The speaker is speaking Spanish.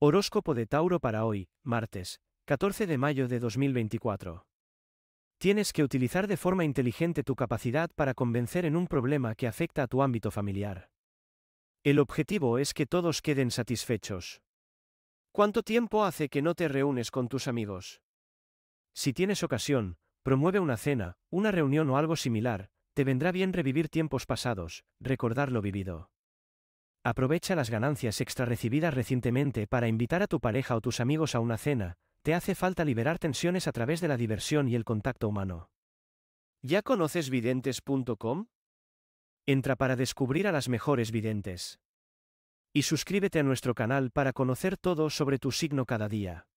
Horóscopo de Tauro para hoy, martes, 14 de mayo de 2024. Tienes que utilizar de forma inteligente tu capacidad para convencer en un problema que afecta a tu ámbito familiar. El objetivo es que todos queden satisfechos. ¿Cuánto tiempo hace que no te reúnes con tus amigos? Si tienes ocasión, promueve una cena, una reunión o algo similar, te vendrá bien revivir tiempos pasados, recordar lo vivido. Aprovecha las ganancias extra recibidas recientemente para invitar a tu pareja o tus amigos a una cena, te hace falta liberar tensiones a través de la diversión y el contacto humano. ¿Ya conoces videntes.com? Entra para descubrir a las mejores videntes. Y suscríbete a nuestro canal para conocer todo sobre tu signo cada día.